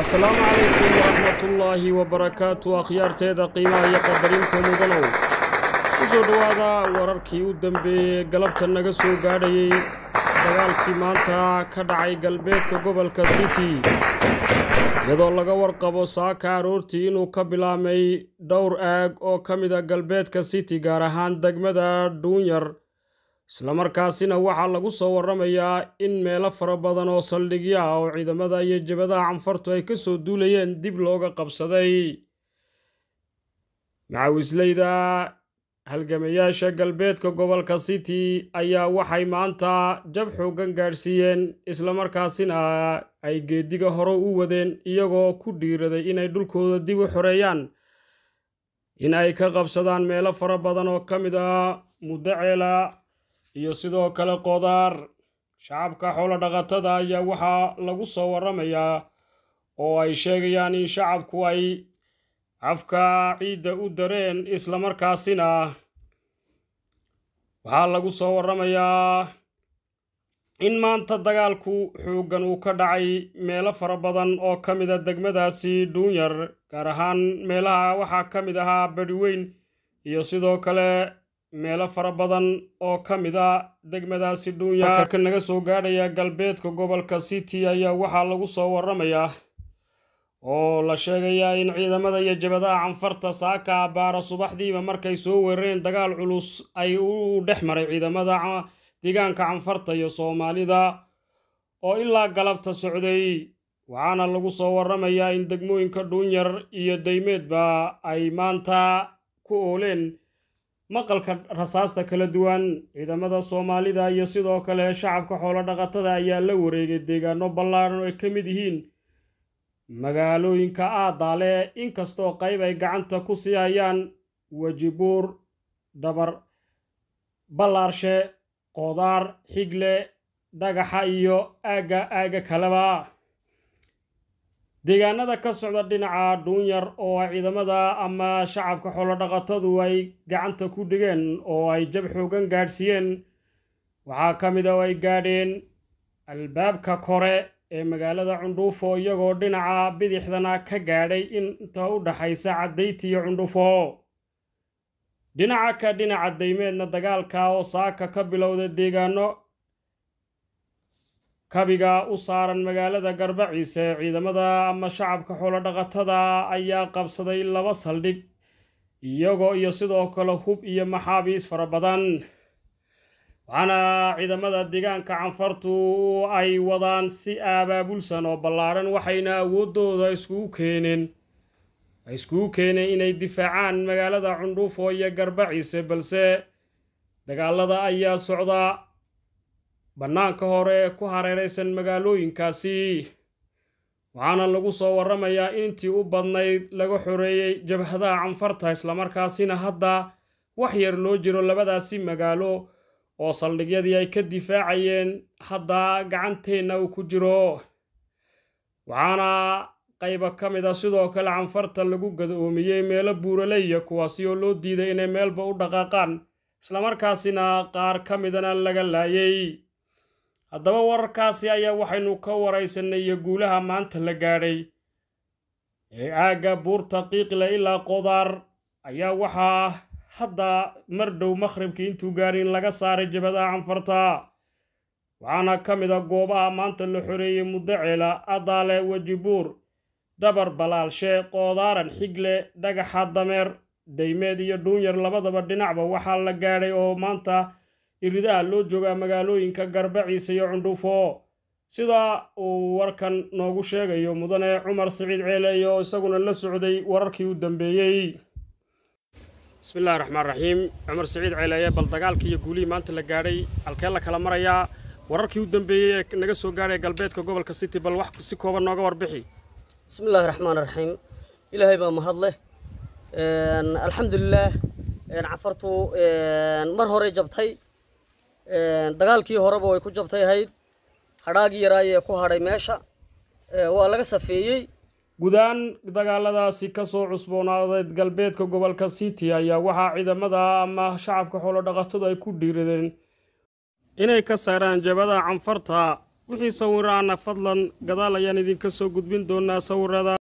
asalaamu calaykum waraxmatullaahi wabarakaatu akhyaarteeda qiimaha iyo qadarinta mudanow ku soo dhawaada wararkii u dambeeyey galabta naga soo gaadhayay dagaalkii maanta ka dhacay galbeedka gobolka city iyadoo laga warqabo saaka aroortii inuu ka bilaabmay dhowr aag oo ka mid a ah galbeedka city gaar ahaan degmada duunyar islamarkaasina waxaa lagu soo warramayaa in meelo fara badan oo saldhigyo ah oo ciidamada iyo jabadaha canfartu ay ka soo duulayeen dib looga qabsaday macawisleyda halgamayaasha galbeedka gobolka city ayaa waxay maanta jab xooggan gaadhsiiyeen islamarkaasina ay geediga hore u wadeen iyagoo ku dhiiraday inay dhulkooda dib u xoreeyaan in ay ka qabsadaan meelo fara badan oo ka mid ah muddo ceela iyo sidoo kale qodaar shacabka xoolo dhaqatada ayaa waxaa lagu soo warramayaa oo ay sheegayaan in shacabku ay cafka ciidda u dareen islamarkaasina waxaa lagu soo waramayaa in maanta dagaalku xooggan uu ka dhacay meelo fara badan oo ka mid a ah degmadaasi dhuunyar gaar ahaan meelaha waxaa ka mid ahaa badhiweyn iyo sidoo kale meelo fara badan oo ka mid a ah degmadaasi dhuunya ka naga soo gaadhaya galbeedka gobolka city ayaa waxaa lagu soo waramayaa oo la sheegayaa in ciidamada iyo jabadaha canfarta saaka abaara subaxdiiba markay soo weerareen dagaal culus ay u dhex maray ciidamada deegaanka canfarta iyo soomaalida oo ilaa galabta socday waxaana lagu soo waramayaa in degmooyinka dhuunyar iyo daymeedba ay maanta ku ooleen maqalka rasaasta kala duwan ciidamada soomaalida iyo sidoo kale shacabka xoolo dhaqatada ayaa la wareegay deegaano ballaaran oo ay ka mid yihiin magaalooyinka aadaale inkastoo qayb ay gacanta ku sii hayaan wejibuur dhabar ballaarshe qodaar xigle dhagaxa iyo aagga aagga kaleba deegaanada ka socda dhinaca dhuunyar oo ciidamada ama shacabka xoolodhaqatadu ay gacanta ku dhigeen oo ay jab xoogan gaadhsiiyeen waxaa ka mid a ah oo ay gaadheen albaabka kore ee magaalada cundhuufo iyagoo dhinaca bidixdana ka gaadhay inta u dhaxaysa caddayti iyo cundhufo dhinaca ka dhinaca daymeedna dagaalka oo saaka ka bilowda deegaano kabiga u saaran magaalada garbaciise ciidamada ama shacabka xoolodhaqatada ayaa qabsaday laba saldhig iyagoo iyo sidoo kale hub iyo maxaabiis fara badan waxaana ciidamada deegaanka canfartu ay wadaan si aabaabulsan oo ballaaran waxayna awooddooda iskugu keeneen iskugu keeneen inay difaacaan magaalada cundhuufo iyo garbaciise balse dagaalada ayaa socdaa bannaanka hore ee ku hareeraysan magaalooyinkaasi waxaana lagu soo warramayaa in intii u badnayd laga xoreeyey jabhadaha canfarta islamarkaasina hadda wax yar loo jiro labadaasi magaalo oo saldhigyadii ay ka difaacayeen hadda gacanteenna uu ku jiro waxaana qayba ka mid a ah sidoo kale canfarta lagu gadoomiyey meelo buuraleya kuwaasi oo loo diiday inay meelba u dhaqaaqaan islamarkaasina qaar ka midana laga laayay haddaba wararkaasi ayaa waxaynu ka waraysanay guulaha maanta la gaadhay ee aagga buurta qiiqle ilaa qodaar ayaa waxaa hadda mar dhow maqhribkii intuu gaarin laga saaray jabadaha canfarta waxaana ka mid a goobaha maanta la xoreeyey mudacela adaale wajibuur dhabar balaalshe qoodaaran xigle dhagaxa dameer daymeed iyo dhuunyar labadaba dhinacba waxaa la gaadhay oo maanta iridaha loo joogaa magaalooyinka garbaciisa iyo cundhufo sidaa uu warkan noogu sheegayo mudane cumar siciid ceeleey oo isaguna la socday wararkii u dambeeyey bismillahi raxmaan raxiim cumar siciid ceeleeye bal dagaalkii iyo guulihii maanta la gaadhay halkee la kala marayaa wararkii u dambeeyey ee naga soo gaadhay galbeedka gobolka city bal wax si kooban nooga warbixi bismillahi raxmaan raxiim ilaahay baa mahad leh alxamdulilaah cafartu mar hore jabtay dagaalkii horeba way ku jabtay ahayd hadhaagii yaraayee ku hadhay meesha waa laga safeeyey guud ahaan dagaaladaasi kasoo cusboonaadeed galbeedka gobolka city ayaa waxaa ciidamada ama shacabka xoolodhaqatadu ay ku dhiiradeen inay ka saaraan jabada canfarta wixii sawiraana fadlan gadaal ayaan idinka soo gudbin doonaa sawirada